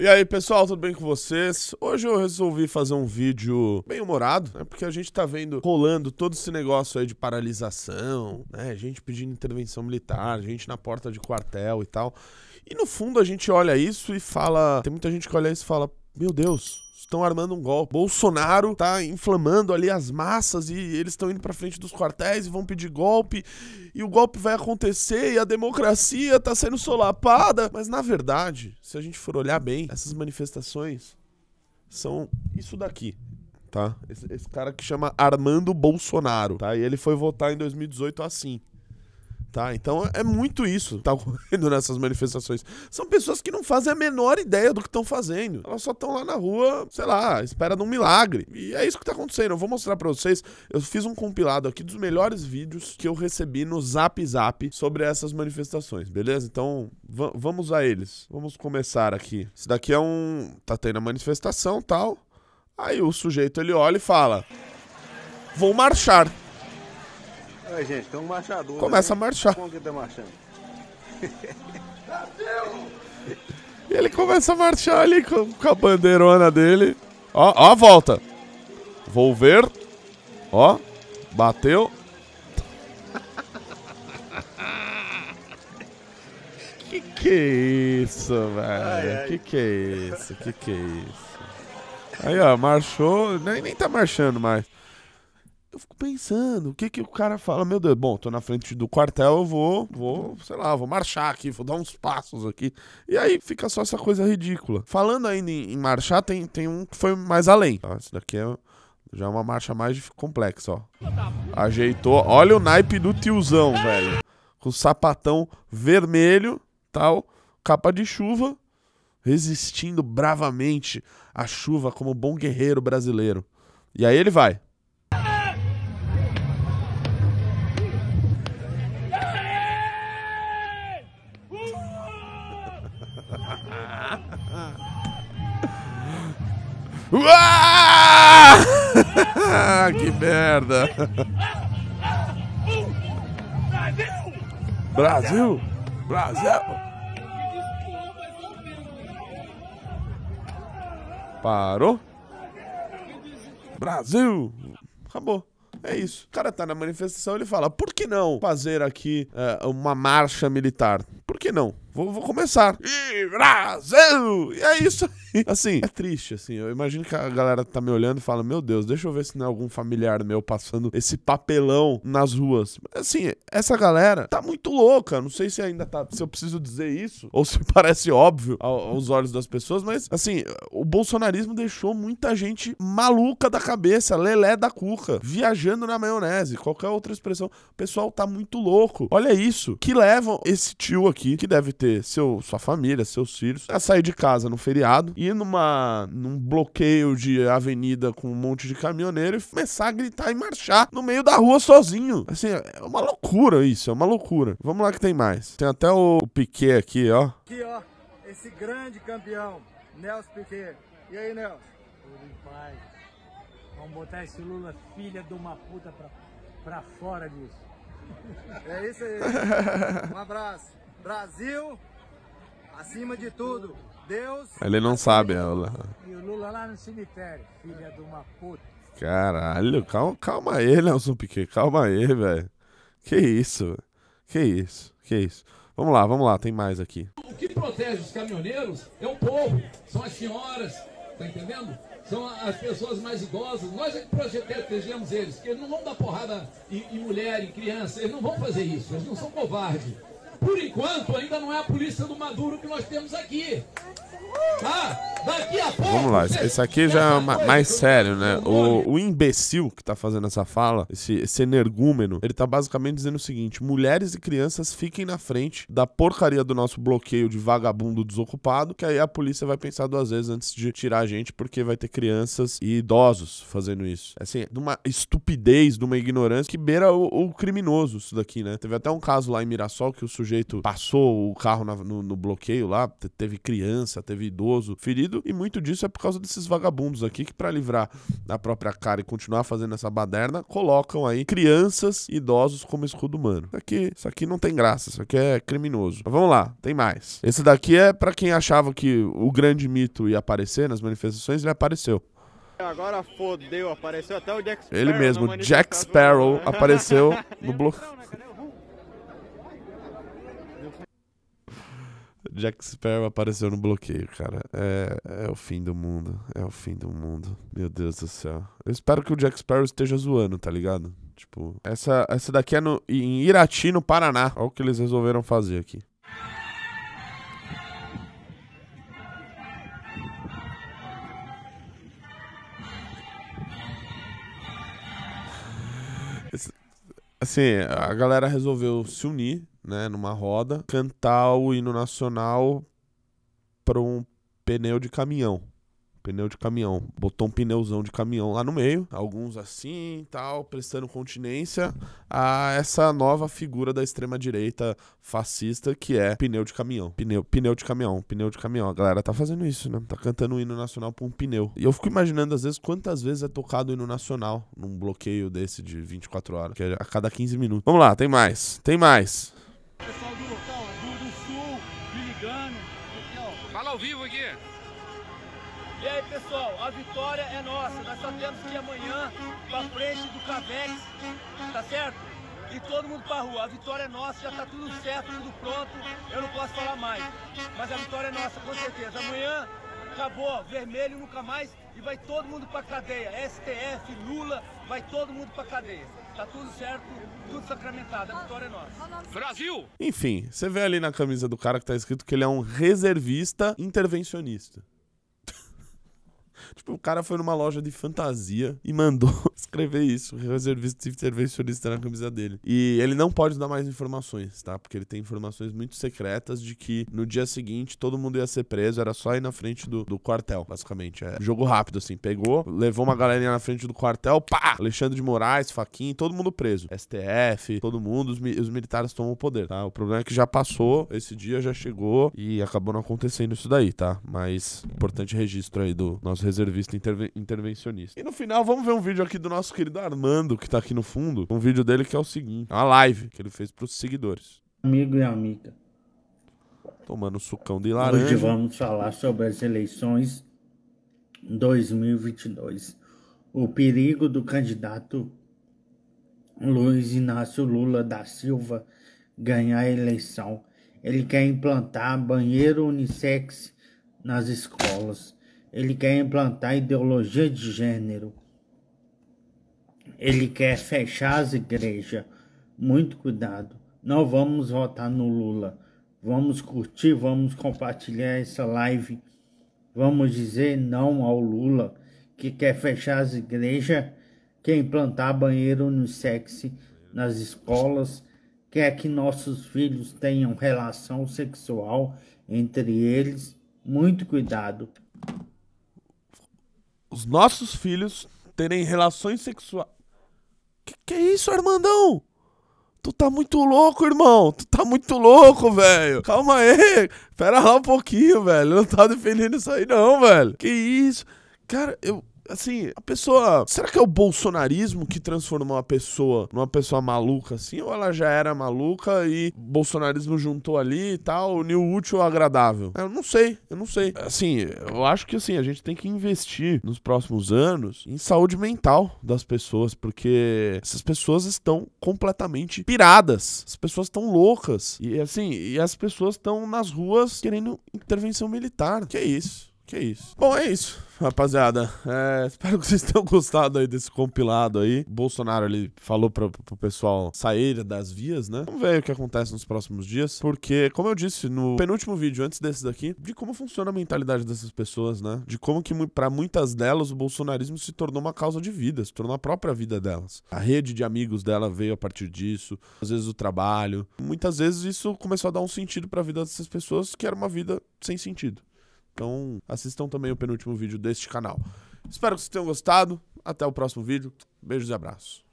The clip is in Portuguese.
E aí, pessoal, tudo bem com vocês? Hoje eu resolvi fazer um vídeo bem humorado, né? Porque a gente tá vendo rolando todo esse negócio aí de paralisação, né? Gente pedindo intervenção militar, gente na porta de quartel e tal. E no fundo a gente olha isso e fala, tem muita gente que olha isso e fala: "Meu Deus, estão armando um golpe. Bolsonaro tá inflamando ali as massas e eles estão indo para frente dos quartéis e vão pedir golpe e o golpe vai acontecer e a democracia tá sendo solapada. Mas na verdade, se a gente for olhar bem, essas manifestações são isso daqui tá? Esse, esse, cara que chama Armando Bolsonaro, tá? E ele foi votar em 2018 assim. Tá? Então é muito isso que tá ocorrendo nessas manifestações. São pessoas que não fazem a menor ideia do que estão fazendo. Elas só estão lá na rua, sei lá, espera de um milagre. E é isso que tá acontecendo. Eu vou mostrar para vocês. Eu fiz um compilado aqui dos melhores vídeos que eu recebi no Zap Zap sobre essas manifestações, beleza? Então vamos a eles. Vamos começar aqui. Esse daqui é um. Tá tendo a manifestação tal. Aí o sujeito ele olha e fala: Vou marchar. Aí, gente, tem um marchador. Começa ali. a né? marchar. Como que tá marchando? ele começa a marchar ali com, com a bandeirona dele. Ó, ó a volta. Vou ver. Ó, bateu. que que é isso, velho? Que que é isso? Que que é isso? Aí, ó, marchou. Nem, nem tá marchando mais. Eu fico pensando, o que que o cara fala? Meu Deus, bom, tô na frente do quartel, eu vou, vou, sei lá, vou marchar aqui, vou dar uns passos aqui. E aí fica só essa coisa ridícula. Falando ainda em, em marchar, tem, tem um que foi mais além. Ó, esse daqui é já é uma marcha mais complexa, ó. Ajeitou. Olha o naipe do tiozão, velho. Com o sapatão vermelho, tal, capa de chuva, resistindo bravamente à chuva como bom guerreiro brasileiro. E aí ele vai. Ah! Uá! que merda! Brasil! Brasil! Parou? Brasil! Acabou. É isso. O cara tá na manifestação, ele fala: por que não fazer aqui eh, uma marcha militar? Por que não? Vou, vou começar. E Brasil! E é isso aí. Assim, é triste, assim. Eu imagino que a galera tá me olhando e fala: Meu Deus, deixa eu ver se não é algum familiar meu passando esse papelão nas ruas. Assim, essa galera tá muito louca. Não sei se ainda tá. Se eu preciso dizer isso, ou se parece óbvio aos olhos das pessoas, mas assim, o bolsonarismo deixou muita gente maluca da cabeça, lelé da cuca, viajando na maionese, qualquer outra expressão. O pessoal tá muito louco. Olha isso. Que levam esse tio aqui, que deve ter ter seu, sua família, seus filhos, a sair de casa no feriado, ir numa, num bloqueio de avenida com um monte de caminhoneiro e começar a gritar e marchar no meio da rua sozinho. Assim, é, é uma loucura isso, é uma loucura. Vamos lá que tem mais. Tem até o Piquet aqui, ó. Aqui, ó, esse grande campeão, Nelson Piquet. E aí, Nelson? Tudo em paz. Vamos botar esse Lula, filha de uma puta, pra, pra fora disso. É isso aí. Um abraço. Brasil, acima de tudo, Deus. Ele não sabe ela. É e o Lula lá no cemitério, filha de uma puta. Caralho, calma, calma aí, Nelson Piquet, calma aí, velho. Que isso, que isso, que isso. Vamos lá, vamos lá, tem mais aqui. O que protege os caminhoneiros é o povo, são as senhoras, tá entendendo? São as pessoas mais idosas, nós é que protegemos eles, porque eles não vão dar porrada em, em mulher, em criança, eles não vão fazer isso, eles não são covardes. Por enquanto, ainda não é a polícia do Maduro que nós temos aqui. Tá? Vamos lá, esse aqui já é mais sério, né? O, o imbecil que tá fazendo essa fala, esse, esse energúmeno, ele tá basicamente dizendo o seguinte: mulheres e crianças fiquem na frente da porcaria do nosso bloqueio de vagabundo desocupado, que aí a polícia vai pensar duas vezes antes de tirar a gente, porque vai ter crianças e idosos fazendo isso. É assim, de uma estupidez, de uma ignorância que beira o, o, criminoso isso daqui, né? Teve até um caso lá em Mirassol que o sujeito passou o carro na, no, no bloqueio lá, teve criança, teve idoso ferido e muito disso é por causa desses vagabundos aqui que, para livrar da própria cara e continuar fazendo essa baderna, colocam aí crianças e idosos como escudo humano. Isso aqui, isso aqui não tem graça, isso aqui é criminoso. Mas vamos lá, tem mais. Esse daqui é para quem achava que o grande mito ia aparecer nas manifestações, ele apareceu. Agora fodeu, apareceu até o Jack Sparrow. Ele mesmo, Jack Sparrow, apareceu no bloco. É, é Jack Sparrow apareceu no bloqueio, cara. É, é o fim do mundo. É o fim do mundo. Meu Deus do céu. Eu espero que o Jack Sparrow esteja zoando, tá ligado? Tipo, essa, essa daqui é no, em Irati, no Paraná. Olha o que eles resolveram fazer aqui. assim, a galera resolveu se unir né, numa roda, cantar o hino nacional para um pneu de caminhão. Pneu de caminhão. Botou um pneuzão de caminhão lá no meio, alguns assim tal, prestando continência a essa nova figura da extrema-direita fascista que é pneu de caminhão. Pneu, pneu de caminhão, pneu de caminhão. A galera tá fazendo isso, né? Tá cantando o hino nacional pra um pneu. E eu fico imaginando, às vezes, quantas vezes é tocado o hino nacional num bloqueio desse de 24 horas, que é a cada 15 minutos. Vamos lá, tem mais, tem mais. Pessoal do, do, é do sul me ligando. Aqui, Fala ao vivo aqui. E aí pessoal, a vitória é nossa. Nós sabemos que amanhã, pra frente do Cavex, tá certo? E todo mundo pra rua. A vitória é nossa, já tá tudo certo, tudo pronto. Eu não posso falar mais. Mas a vitória é nossa, com certeza. Amanhã acabou, vermelho nunca mais e vai todo mundo para cadeia. STF, Lula, vai todo mundo para cadeia. Tá tudo certo, tudo sacramentado, a ah, vitória é nossa. Brasil! Enfim, você vê ali na camisa do cara que tá escrito que ele é um reservista intervencionista. Tipo, o cara foi numa loja de fantasia e mandou escrever isso, reservista intervencionista na camisa dele. E ele não pode dar mais informações, tá? Porque ele tem informações muito secretas de que no dia seguinte todo mundo ia ser preso, era só ir na frente do, do quartel, basicamente. É jogo rápido, assim. Pegou, levou uma galerinha na frente do quartel, pá! Alexandre de Moraes, Faquinha, todo mundo preso. STF, todo mundo, os, os militares tomam o poder, tá? O problema é que já passou, esse dia já chegou e acabou não acontecendo isso daí, tá? Mas importante registro aí do nosso reservista interve intervencionista. E no final, vamos ver um vídeo aqui do nosso nosso querido Armando, que tá aqui no fundo, um vídeo dele que é o seguinte: uma live que ele fez pros seguidores. Amigo e amiga. Tomando sucão de laranja. Hoje vamos falar sobre as eleições 2022. O perigo do candidato Luiz Inácio Lula da Silva ganhar a eleição. Ele quer implantar banheiro unissex nas escolas. Ele quer implantar ideologia de gênero. Ele quer fechar as igrejas. Muito cuidado. Não vamos votar no Lula. Vamos curtir, vamos compartilhar essa live. Vamos dizer não ao Lula, que quer fechar as igrejas, quer implantar banheiro no sexo nas escolas, quer que nossos filhos tenham relação sexual entre eles. Muito cuidado. Os nossos filhos terem relações sexuais que que é isso, Armandão? Tu tá muito louco, irmão. Tu tá muito louco, velho. Calma aí. Pera lá um pouquinho, velho. Eu não tá defendendo isso aí, não, velho. Que isso? Cara, eu, assim, a pessoa. Será que é o bolsonarismo que transformou a pessoa numa pessoa maluca assim? Ou ela já era maluca e bolsonarismo juntou ali e tal, uniu útil ao agradável? Eu não sei, eu não sei. Assim, eu acho que assim, a gente tem que investir nos próximos anos em saúde mental das pessoas, porque essas pessoas estão completamente piradas. As pessoas estão loucas. E assim, e as pessoas estão nas ruas querendo intervenção militar. Que é isso? Que isso. Bom, é isso rapaziada. É, espero que vocês tenham gostado aí desse compilado aí. Bolsonaro, ele falou pra, pro pessoal sair das vias, né? Vamos ver o que acontece nos próximos dias. Porque, como eu disse no penúltimo vídeo, antes desse daqui, de como funciona a mentalidade dessas pessoas, né? De como que para muitas delas o bolsonarismo se tornou uma causa de vida, se tornou a própria vida delas. A rede de amigos dela veio a partir disso, às vezes o trabalho. Muitas vezes isso começou a dar um sentido para a vida dessas pessoas, que era uma vida sem sentido. Então assistam também o penúltimo vídeo deste canal. Espero que vocês tenham gostado. Até o próximo vídeo. Beijos e abraços.